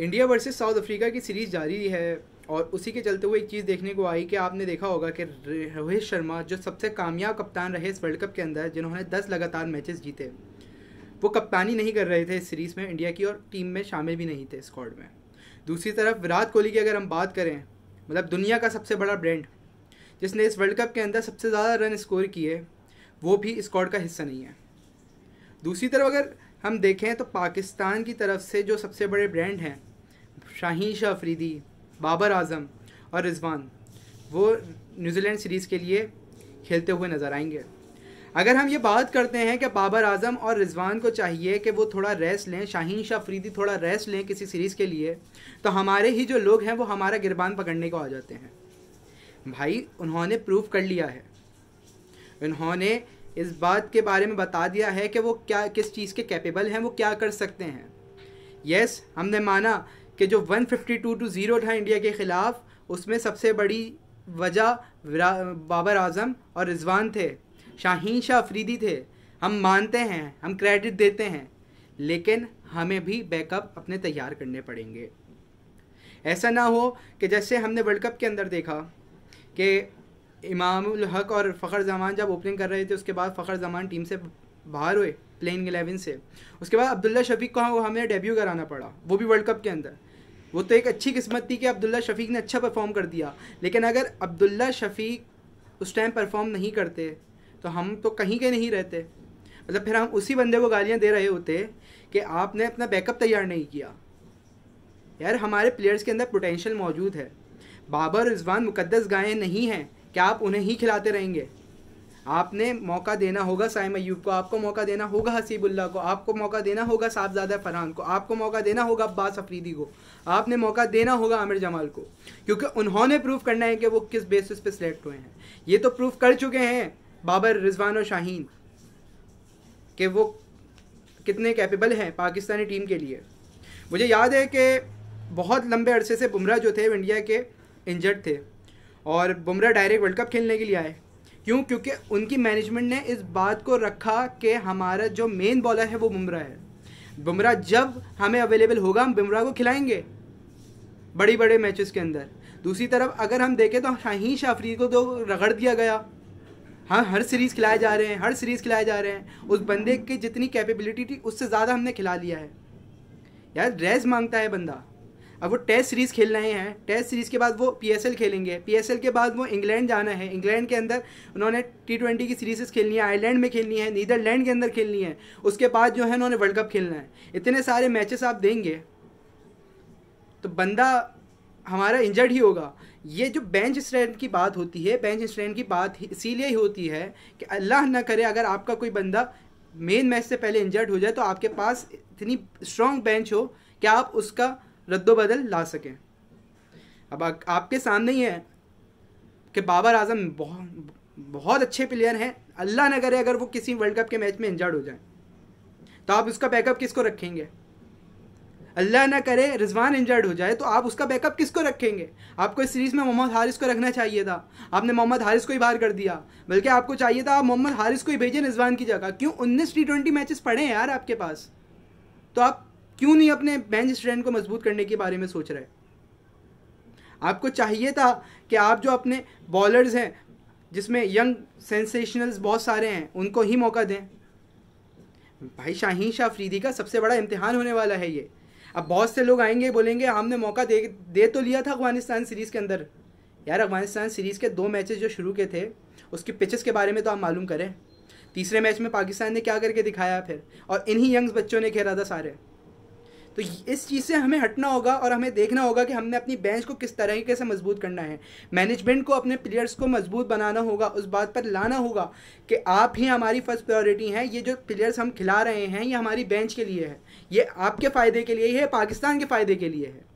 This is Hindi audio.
इंडिया वर्सेस साउथ अफ्रीका की सीरीज़ जारी है और उसी के चलते हुए एक चीज़ देखने को आई कि आपने देखा होगा कि रोहित शर्मा जो सबसे कामयाब कप्तान रहे इस वर्ल्ड कप के अंदर जिन्होंने दस लगातार मैचेस जीते वो कप्तानी नहीं कर रहे थे इस सीरीज़ में इंडिया की और टीम में शामिल भी नहीं थे स्क्वाड में दूसरी तरफ विराट कोहली की अगर हम बात करें मतलब दुनिया का सबसे बड़ा ब्रांड जिसने इस वर्ल्ड कप के अंदर सबसे ज़्यादा रन स्कोर किए वो भी स्क्वाड का हिस्सा नहीं है दूसरी तरफ अगर हम देखें तो पाकिस्तान की तरफ से जो सबसे बड़े ब्रांड हैं शाहीन शाह अफरीदी बाबर आजम और रिजवान वो न्यूजीलैंड सीरीज़ के लिए खेलते हुए नज़र आएंगे अगर हम ये बात करते हैं कि बाबर आजम और रिजवान को चाहिए कि वो थोड़ा रेस्ट लें शाहीन शाह अफरीदी थोड़ा रेस्ट लें किसी सीरीज़ के लिए तो हमारे ही जो लोग हैं वो हमारा गिरबान पकड़ने को आ जाते हैं भाई उन्होंने प्रूव कर लिया है उन्होंने इस बात के बारे में बता दिया है कि वो क्या किस चीज़ के कैपेबल हैं वो क्या कर सकते हैं यस yes, हमने माना कि जो 152 टू ज़ीरो था इंडिया के ख़िलाफ़ उसमें सबसे बड़ी वजह बाबर आजम और रिजवान थे शाहीन शाह अफरीदी थे हम मानते हैं हम क्रेडिट देते हैं लेकिन हमें भी बैकअप अपने तैयार करने पड़ेंगे ऐसा ना हो कि जैसे हमने वर्ल्ड कप के अंदर देखा कि इमाम हक और फ़खर जमान जब ओपनिंग कर रहे थे उसके बाद फ़खर जमान टीम से बाहर हुए प्लेइंग एलेवन से उसके बाद अब्दुल्ला शफीक को हाँ, हमें डेब्यू कराना पड़ा वो भी वर्ल्ड कप के अंदर वो तो एक अच्छी किस्मत थी कि अब्दुल्ला शफीक ने अच्छा परफॉर्म कर दिया लेकिन अगर अब्दुल्ला शफीक उस टाइम परफॉर्म नहीं करते तो हम तो कहीं के नहीं रहते मतलब फिर हम उसी बंदे को गालियाँ दे रहे होते कि आपने अपना बैकअप तैयार नहीं किया यार हमारे प्लेयर्स के अंदर पोटेंशियल मौजूद है बाबर रिजवान मुकदस गायें नहीं हैं क्या आप उन्हें ही खिलाते रहेंगे आपने मौका देना होगा साइम अयूब को आपको मौका देना होगा हसीबुल्ला को आपको मौका देना होगा साहबजादा फरहान को आपको मौका देना होगा अब्बास अफरीदी को आपने मौका देना होगा आमिर जमाल को क्योंकि उन्होंने प्रूफ करना है कि वो किस बेसिस पे सिलेक्ट हुए हैं ये तो प्रूफ कर चुके हैं बाबर रिजवान और शाहीन कि वो कितने कैपेबल हैं पाकिस्तानी टीम के लिए मुझे याद है कि बहुत लंबे अरसे से बुमराह जो थे इंडिया के इंजर्ड थे और बुमराह डायरेक्ट वर्ल्ड कप खेलने के लिए आए क्यों क्योंकि उनकी मैनेजमेंट ने इस बात को रखा कि हमारा जो मेन बॉलर है वो बुमराह है बुमराह जब हमें अवेलेबल होगा हम बुमराह को खिलाएंगे बड़ी बड़े मैचेस के अंदर दूसरी तरफ अगर हम देखें तो शाहीन शाफरी को तो रगड़ दिया गया हाँ हर सीरीज़ खिलाए जा रहे हैं हर सीरीज़ खिलाए जा रहे हैं उस बंदे की जितनी कैपेबिलिटी थी उससे ज़्यादा हमने खिला लिया है यार ड्रेस मांगता है बंदा अब वो टेस्ट सीरीज़ खेल रहे हैं टेस्ट सीरीज़ के बाद वो पीएसएल खेलेंगे पीएसएल के बाद वो इंग्लैंड जाना है इंग्लैंड के अंदर उन्होंने टी ट्वेंटी की सीरीज़ खेलनी है आयरलैंड में खेलनी है नीदरलैंड के अंदर खेलनी है उसके बाद जो है उन्होंने वर्ल्ड कप खेलना है इतने सारे मैचेस आप देंगे तो बंदा हमारा इंजर्ड ही होगा ये जो बेंच स्ट्रेंथ की बात होती है बेंच स्ट्रेंथ की बात इसीलिए ही होती है कि अल्लाह ना करे अगर आपका कोई बंदा मेन मैच से पहले इंजर्ड हो जाए तो आपके पास इतनी स्ट्रॉन्ग बेंच हो कि आप उसका रद्दोबदल ला सकें अब आ, आपके सामने ही है कि बाबर आजम बहुत बहुत अच्छे प्लेयर हैं अल्लाह ना करे अगर वो किसी वर्ल्ड कप के मैच में इंजर्ड तो हो जाए तो आप उसका बैकअप किसको रखेंगे अल्लाह ना करे रिजवान इंजर्ड हो जाए तो आप उसका बैकअप किसको रखेंगे आपको इस सीरीज़ में मोहम्मद हारिस को रखना चाहिए था आपने मोहम्मद हारिस को ही बाहर कर दिया बल्कि आपको चाहिए था आप मोहम्मद हारिस को ही भेजें रिजवान की जगह क्यों उन्नीस टी ट्वेंटी मैचेस पड़े हैं यार आपके पास तो आप क्यों नहीं अपने बेंच स्ट्रेंथ को मजबूत करने के बारे में सोच रहे आपको चाहिए था कि आप जो अपने बॉलर्स हैं जिसमें यंग सेंसेशनल्स बहुत सारे हैं उनको ही मौका दें भाई शाहीन शाह अफरीदी का सबसे बड़ा इम्तिहान होने वाला है ये अब बहुत से लोग आएंगे बोलेंगे हमने मौका दे दे तो लिया था अफगानिस्तान सीरीज़ के अंदर यार अफगानिस्तान सीरीज़ के दो मैचेस जो शुरू के थे उसके पिचेस के बारे में तो आप मालूम करें तीसरे मैच में पाकिस्तान ने क्या करके दिखाया फिर और इन्हीं यंग्स बच्चों ने खेला था सारे तो इस चीज़ से हमें हटना होगा और हमें देखना होगा कि हमने अपनी बेंच को किस तरीके से मजबूत करना है मैनेजमेंट को अपने प्लेयर्स को मजबूत बनाना होगा उस बात पर लाना होगा कि आप ही हमारी फर्स्ट प्रायोरिटी हैं ये जो प्लेयर्स हम खिला रहे हैं ये हमारी बेंच के लिए है ये आपके फ़ायदे के लिए है पाकिस्तान के फ़ायदे के लिए है